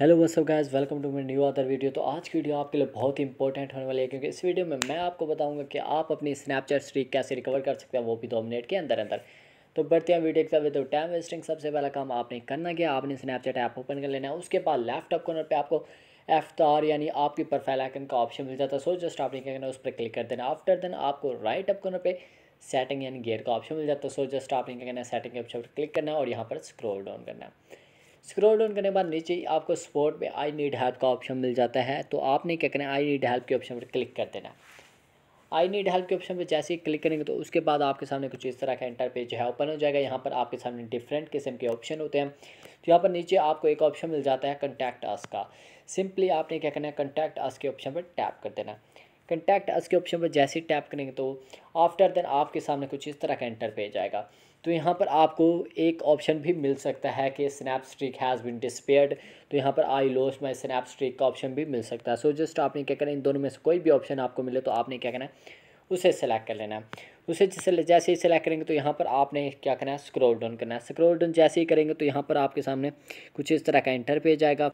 hello वो सब guys welcome to my new other video तो आज की वीडियो आपके लिए बहुत ही इंपॉर्टेंट होने वाली है क्योंकि इस वीडियो में मैं आपको बताऊंगा कि आप अपनी स्नैपचैट स्ट्रीक कैसे रिकवर कर सकते हैं वो भी दो तो मिनट के अंदर अंदर तो बढ़ते हैं वीडियो के साथ तो टाइम वेस्टिंग सबसे पहला काम आपने करना क्या आपने स्नैपचैट ऐप ओपन कर लेना है उसके बाद लैपटॉप कॉर्नर पर आपको एफ्तार यानी आपकी प्रोफाइल आइकन का ऑप्शन मिल जाता है सो जस्ट आपने क्या करना उस पर क्लिक कर देना आफ्टर देन आपको राइट अप कॉर्नर पर सेटिंग यानी गेयर का ऑप्शन मिल जाता है सो जस्ट आपने क्या करना है सेटिंग के ऑप्शन पर क्लिक करना है और यहाँ पर स्क्रोल डाउन करना है स्क्रॉल डाउन करने के बाद नीचे आपको स्पोर्ट पे आई नीड हेल्प का ऑप्शन मिल जाता है तो आपने क्या करना है आई नीड हेल्प के ऑप्शन पर क्लिक कर देना आई नीड हेल्प के ऑप्शन पर जैसे ही क्लिक करेंगे तो उसके बाद आपके सामने कुछ इस तरह का इंटर पेज है ओपन हो जाएगा यहाँ पर आपके सामने डिफरेंट किस्म के ऑप्शन होते हैं तो यहाँ पर नीचे आपको एक ऑप्शन मिल जाता है कंटैक्ट अस का सिंपली आपने क्या करना है कंटैक्ट अस के ऑप्शन पर टैप कर देना कंटैक्ट अस के ऑप्शन पर जैसे ही टैप करेंगे तो आफ्टर देन आपके सामने कुछ इस तरह का इंटर पेज आएगा तो यहाँ पर आपको एक ऑप्शन भी मिल सकता है कि snap streak has been disappeared तो यहाँ पर I lose my snap streak का ऑप्शन भी मिल सकता है सो जस्ट आपने क्या करना है इन दोनों में से कोई भी ऑप्शन आपको मिले तो आपने क्या करना है उसे सेलेक्ट कर लेना है उसे जैसे जैसे ही सेलेक्ट करेंगे तो यहाँ पर आपने क्या करना है स्क्रोल डाउन करना है स्क्रोल डाउन जैसे ही करेंगे तो यहाँ पर आपके सामने कुछ इस तरह का इंटर पेज आएगा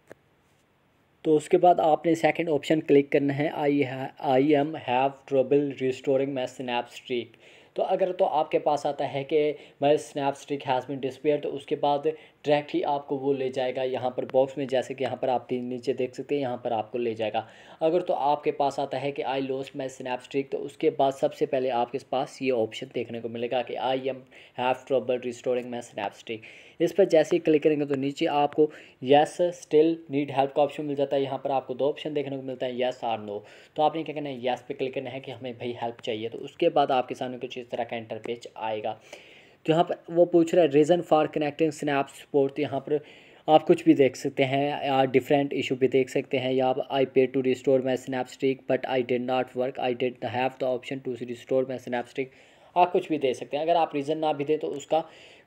तो उसके बाद आपने सेकंड ऑप्शन क्लिक करना है I I am have trouble restoring my snap streak तो अगर तो आपके पास आता है कि मैं snap streak has been disappear तो उसके बाद डायरेक्ट ही आपको वो ले जाएगा यहाँ पर बॉक्स में जैसे कि यहाँ पर आप नीचे देख सकते हैं यहाँ पर आपको ले जाएगा अगर तो आपके पास आता है कि I lost my snap streak तो उसके बाद सबसे पहले आपके पास ये ऑप्शन देखने को मिलेगा कि I am have trouble restoring my snap streak इस पर जैसे ही क्लिक करेंगे तो नीचे आपको येस स्टिल नीड हेल्प का ऑप्शन मिल जाता है यहाँ पर आपको दो ऑप्शन देखने को मिलता है येस आर नो तो आपने क्या कहना है येस पे क्लिक करना है कि हमें भाई हेल्प चाहिए तो उसके बाद आपके सामने कुछ इस तरह का इंटरफेस आएगा तो यहाँ पर वो पूछ रहा है reason for connecting snap support यहाँ पर आप कुछ भी देख सकते हैं या डिफरेंट इशू भी देख सकते हैं या I pay to restore my snap streak but I did not work I did have the option to restore my snap streak आप कुछ भी दे सकते हैं अगर आप रीज़न ना भी दें तो उसका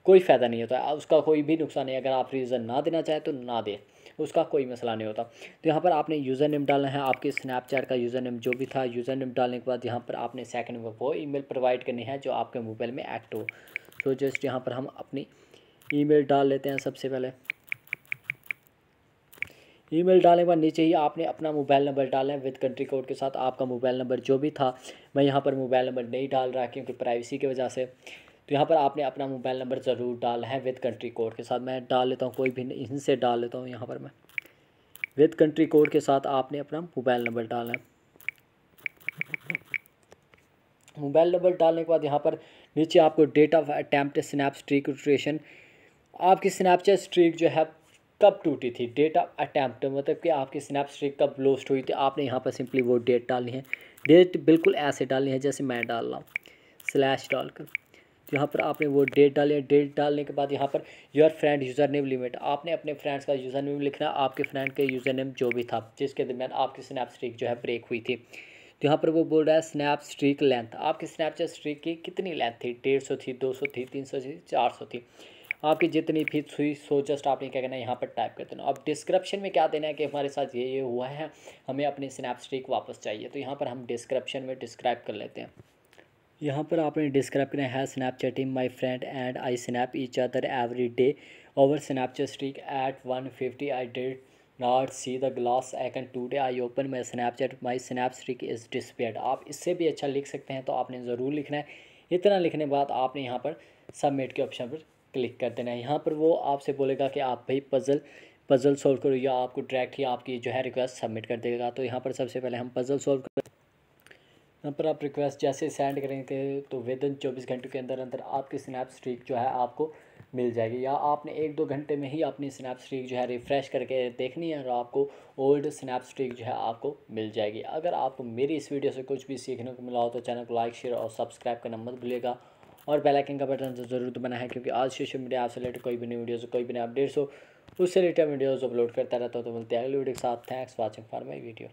कोई फ़ायदा नहीं होता उसका कोई भी नुकसान नहीं अगर आप रीज़न ना देना चाहें तो ना दें उसका कोई मसला नहीं होता तो यहाँ पर आपने यूज़र नेम डालना है आपके स्नैपचैट का यूज़र नेम जो भी था यूज़र नेम डालने के बाद यहाँ पर आपने सेकंड वो ईमेल प्रोवाइड करनी है जो आपके मोबाइल में एक्ट हो तो जस्ट यहाँ पर हम अपनी ईमेल डाल लेते हैं सबसे पहले ईमेल डालने के बाद नीचे ही आपने अपना मोबाइल नंबर डाला है विद कंट्री कोड के साथ आपका मोबाइल नंबर जो भी था मैं यहाँ पर मोबाइल नंबर नहीं डाल रहा क्योंकि प्राइवेसी की वजह से तो यहाँ पर आपने अपना मोबाइल नंबर ज़रूर डाल है विद कंट्री कोड के साथ मैं डाल लेता हूँ कोई भी इनसे डाल लेता हूँ यहाँ पर मैं विद कंट्री कोड के साथ आपने अपना मोबाइल नंबर डाला है मोबाइल नंबर डालने के बाद यहाँ पर नीचे आपको date of attempt snap streak rotation आपकी स्नैपचैट स्ट्रीक जो है कब टूटी थी डेट ऑफ अटैम्प्ट मतलब कि आपकी स्ट्रिक कब लोस्ट हुई थी आपने यहाँ पर सिंपली वो डेट डालनी है डेट बिल्कुल ऐसे डालनी है जैसे मैं डाल रहा हूँ स्लैश डालकर तो यहाँ पर आपने वो डेट डाली है डेट डालने के बाद यहाँ पर your friend user name limit आपने अपने फ्रेंड्स का यूज़र नेम लिखना आपके फ्रेंड के यूज़र नेम जो भी था जिसके दरमियान आपकी स्नैप स्ट्रिक जो है ब्रेक हुई थी तो यहाँ पर वो बोल रहा है स्नैप स्ट्रीक लेंथ आपकी स्नैपचैट स्ट्रीक की कितनी लेंथ थी डेढ़ सौ थी दो सौ थी तीन सौ थी चार सौ थी आपकी जितनी फीस हुई सो जस्ट आपने क्या करना है यहाँ पर टाइप कर देना अब डिस्क्रिप्शन में क्या देना है कि हमारे साथ ये ये हुआ है हमें अपनी स्नैपस्टिक वापस चाहिए तो यहाँ पर हम डिस्क्रिप्शन में डिस्क्राइब कर लेते हैं यहाँ पर आपने डिस्क्राइब करना है snapchatting my friend and I snap each other every day over Snapchat streak at one fifty I did not see the glass I today I open my Snapchat my snap streak is disappeared आप इससे भी अच्छा लिख सकते हैं तो आपने ज़रूर लिखना है इतना लिखने के बाद आपने यहाँ पर सबमिट के ऑप्शन पर क्लिक कर देना है यहाँ पर वो आपसे बोलेगा कि आप भाई पज़ल पज़ल सॉल्व करो या आपको डायरेक्ट ही आपकी जो है रिक्वेस्ट सबमिट कर देगा तो यहाँ पर सबसे पहले हम पज़ल सॉल्व कर यहाँ पर आप रिक्वेस्ट जैसे सेंड करेंगे तो विद इन चौबीस घंटे के अंदर अंदर आपकी स्नैप स्ट्रीक जो है आपको मिल जाएगी या आपने एक दो घंटे में ही अपनी स्नैप स्ट्रीक जो है रिफ़्रेश करके देखनी है और आपको ओल्ड स्नैप स्ट्रीक जो है आपको मिल जाएगी अगर आपको मेरी इस वीडियो से कुछ भी सीखने को मिला हो तो चैनल को लाइक शेयर और सब्सक्राइब करना मत भूलिएगा और बेल आइकन का बटन तो ज़रूर दबाना है क्योंकि आज सोशल मीडिया आपसे रिलेटेड कोई भी नई वीडियोस कोई भी नई अपडेट्स हो उससे रिलेटेड वीडियोज़ अपलोड करता रहता हूँ तो मिलते हैं अगले वीडियो के साथ thanks watching for my video